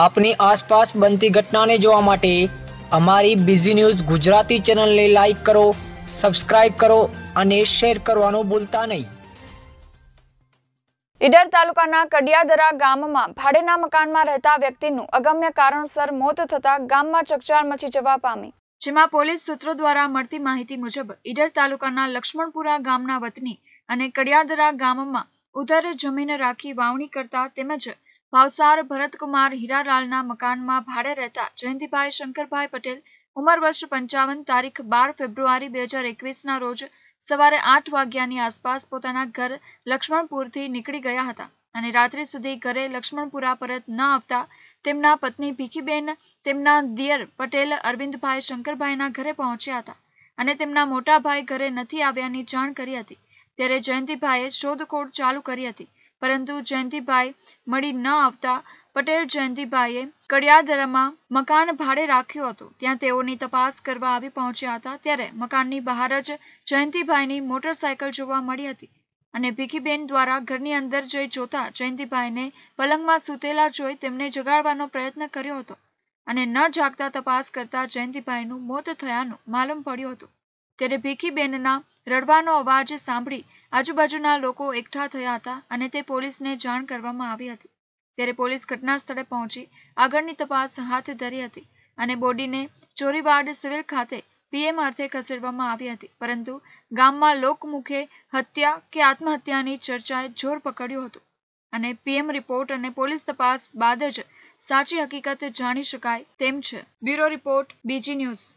આપની આસપાસ બનતી ઘટનાને જોવા માટે અમારી બીઝી ન્યૂઝ ગુજરાતી ચેનલને લાઈક કરો સબસ્ક્રાઇબ કરો અને શેર કરવાનું ભૂલતા નહીં ઈડર તાલુકાના કડિયાદરા ગામમાં ભાડેના મકાનમાં રહેતા વ્યક્તિનું અગમ્ય કારણસર મોત થતાં ગામમાં ચકચાર મચી જવા પામી જેમાં પોલીસ સૂત્રો દ્વારા મળતી માહિતી મુજબ ઈડર તાલુકાના લક્ષ્મણપુરા ગામના વતની અને કડિયાદરા ગામમાં ઉધાર જમીન રાખી વાવણી કરતા તેમજ ભાવસાર ભરતકુમાર હીરાલાલના મકાનમાં ભાડે રહેતા જયંતિભાઈ શંકરભાઈ પટેલ ઉંમર વર્ષ પંચાવન તારીખ બાર ફેબ્રુઆરી બે હજાર એકવીસના રોજ સવારે આઠ વાગ્યાની આસપાસ પોતાના ઘર લક્ષ્મણપુરથી નીકળી ગયા હતા અને રાત્રિ સુધી ઘરે લક્ષ્મણપુરા પરત ન આવતા તેમના પત્ની ભીખીબેન તેમના દિયર પટેલ અરવિંદભાઈ શંકરભાઈના ઘરે પહોંચ્યા હતા અને તેમના મોટા ભાઈ ઘરે નથી આવ્યાની જાણ કરી હતી ત્યારે જયંતિભાઈએ શોધખોળ ચાલુ કરી હતી પરંતુ જયંતિભાઈ મળી ન આવતા પટેલ જયંતિભાઈએ કડિયાદરામાં મકાન ભાડે રાખ્યું હતું ત્યાં તેઓની તપાસ કરવા આવી પહોંચ્યા હતા ત્યારે મકાનની બહાર જ જયંતિભાઈની મોટરસાયકલ જોવા મળી હતી અને ભીખીબેન દ્વારા ઘરની અંદર જઈ જોતા જયંતિભાઈને પલંગમાં સૂતેલા જોઈ તેમને જગાડવાનો પ્રયત્ન કર્યો હતો અને ન જાગતા તપાસ કરતા જયંતિભાઈનું મોત થયાનું માલુમ પડ્યું હતું ત્યારે ભીખીબેનના રડવાનો અવાજ સાંભળી આજુબાજુના લોકો એકઠા થયા હતા અને તે પોલીસને જાણ કરવામાં આવી હતી ત્યારે પોલીસ ઘટના સ્થળે પહોંચી આગળની તપાસ હાથ ધરી હતી અને બોડીને ચોરીવાડ સિવિલ ખાતે પીએમ અર્થે ખસેડવામાં આવી હતી પરંતુ ગામમાં લોકમુખે હત્યા કે આત્મહત્યાની ચર્ચાએ જોર પકડ્યું હતું અને પીએમ રિપોર્ટ અને પોલીસ તપાસ બાદ જ સાચી હકીકત જાણી શકાય તેમ છે બ્યુરો રિપોર્ટ બીજી ન્યૂઝ